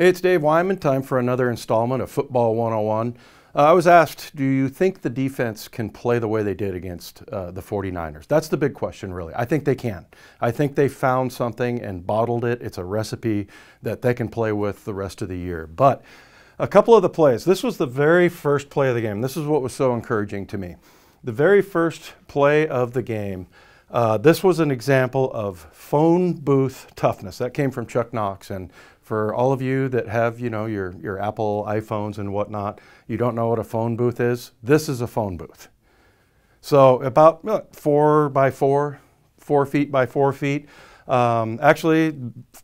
Hey, it's Dave Wyman. Time for another installment of Football 101. Uh, I was asked, do you think the defense can play the way they did against uh, the 49ers? That's the big question, really. I think they can. I think they found something and bottled it. It's a recipe that they can play with the rest of the year. But a couple of the plays. This was the very first play of the game. This is what was so encouraging to me. The very first play of the game. Uh, this was an example of phone booth toughness. That came from Chuck Knox and for all of you that have, you know, your, your Apple iPhones and whatnot, you don't know what a phone booth is, this is a phone booth. So about four by four, four feet by four feet. Um, actually,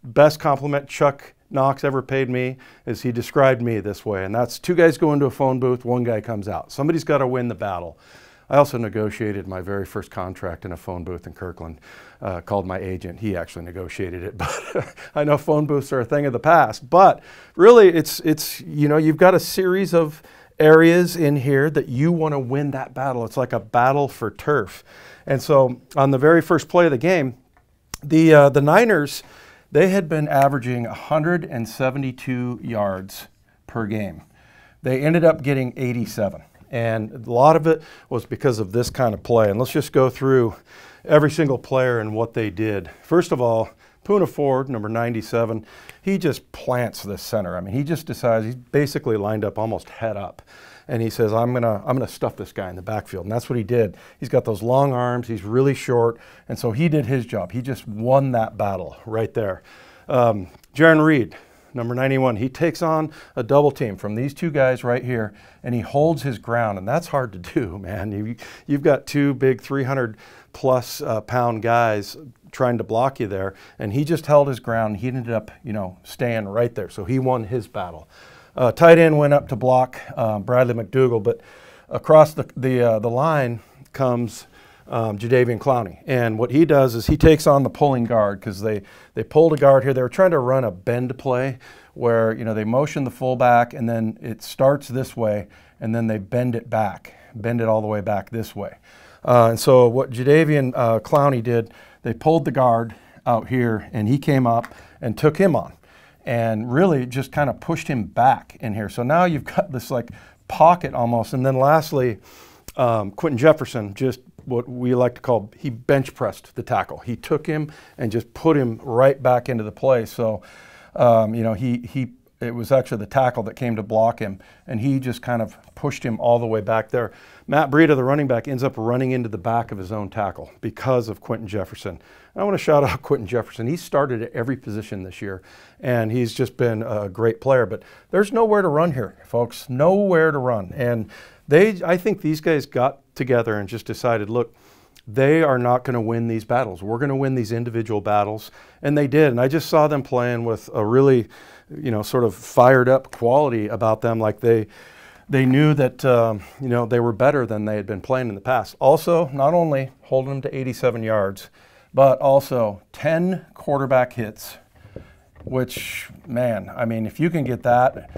best compliment Chuck Knox ever paid me is he described me this way, and that's two guys go into a phone booth, one guy comes out. Somebody's got to win the battle. I also negotiated my very first contract in a phone booth in Kirkland. Uh, called my agent. He actually negotiated it, but I know phone booths are a thing of the past. But really, it's it's you know you've got a series of areas in here that you want to win that battle. It's like a battle for turf. And so on the very first play of the game, the uh, the Niners they had been averaging 172 yards per game. They ended up getting 87. And a lot of it was because of this kind of play. And let's just go through every single player and what they did. First of all, Puna Ford, number 97, he just plants this center. I mean, he just decides he's basically lined up almost head up. And he says, I'm gonna, I'm gonna stuff this guy in the backfield. And that's what he did. He's got those long arms, he's really short. And so he did his job. He just won that battle right there. Um, Jaron Reed, number 91, he takes on a double team from these two guys right here, and he holds his ground, and that's hard to do, man. You, you've got two big 300 plus uh, pound guys trying to block you there, and he just held his ground. He ended up, you know, staying right there, so he won his battle. Uh, tight end went up to block uh, Bradley McDougal, but across the the, uh, the line comes um, Jadavian Clowney. And what he does is he takes on the pulling guard because they, they pulled a guard here. They were trying to run a bend play where, you know, they motion the fullback and then it starts this way and then they bend it back, bend it all the way back this way. Uh, and so what Jadavian uh, Clowney did, they pulled the guard out here and he came up and took him on and really just kind of pushed him back in here. So now you've got this like pocket almost. And then lastly, um, Quentin Jefferson just what we like to call he bench pressed the tackle. He took him and just put him right back into the play. So, um, you know, he he it was actually the tackle that came to block him, and he just kind of pushed him all the way back there. Matt Breida, the running back, ends up running into the back of his own tackle because of Quentin Jefferson. And I want to shout out Quentin Jefferson. He started at every position this year, and he's just been a great player. But there's nowhere to run here, folks. Nowhere to run, and they, I think these guys got together and just decided, look, they are not going to win these battles. We're going to win these individual battles. And they did. And I just saw them playing with a really, you know, sort of fired up quality about them. Like they, they knew that, um, you know, they were better than they had been playing in the past. Also, not only holding them to 87 yards, but also 10 quarterback hits, which, man, I mean, if you can get that,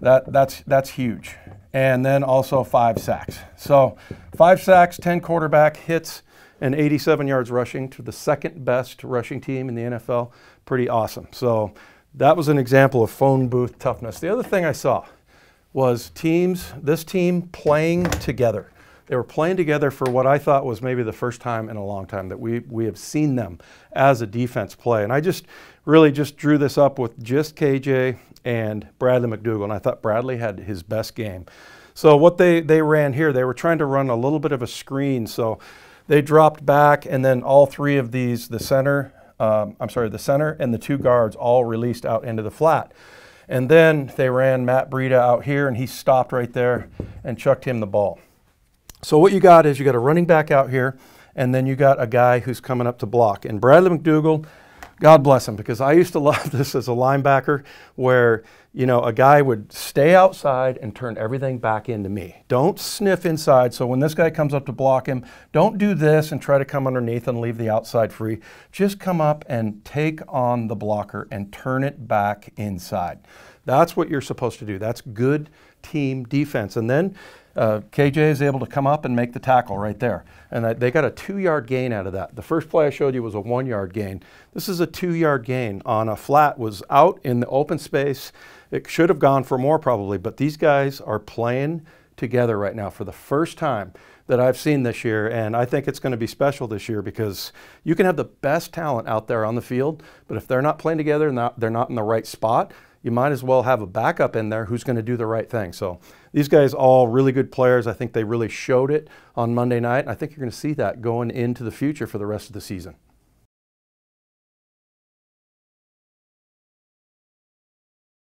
that that's, that's huge and then also five sacks. So five sacks, 10 quarterback hits, and 87 yards rushing to the second best rushing team in the NFL. Pretty awesome. So that was an example of phone booth toughness. The other thing I saw was teams, this team playing together. They were playing together for what I thought was maybe the first time in a long time that we, we have seen them as a defense play. And I just really just drew this up with just KJ and Bradley McDougal. And I thought Bradley had his best game. So what they, they ran here, they were trying to run a little bit of a screen. So they dropped back and then all three of these, the center, um, I'm sorry, the center and the two guards all released out into the flat. And then they ran Matt Breida out here and he stopped right there and chucked him the ball. So what you got is you got a running back out here and then you got a guy who's coming up to block. And Bradley McDougal – God bless him because I used to love this as a linebacker where, you know, a guy would stay outside and turn everything back into me. Don't sniff inside. So when this guy comes up to block him, don't do this and try to come underneath and leave the outside free. Just come up and take on the blocker and turn it back inside. That's what you're supposed to do. That's good team defense. And then uh, KJ is able to come up and make the tackle right there. And that, they got a two yard gain out of that. The first play I showed you was a one yard gain. This is a two yard gain on a flat, was out in the open space. It should have gone for more probably, but these guys are playing together right now for the first time that I've seen this year. And I think it's going to be special this year because you can have the best talent out there on the field, but if they're not playing together and they're not in the right spot, you might as well have a backup in there who's going to do the right thing. So these guys all really good players. I think they really showed it on Monday night. I think you're going to see that going into the future for the rest of the season.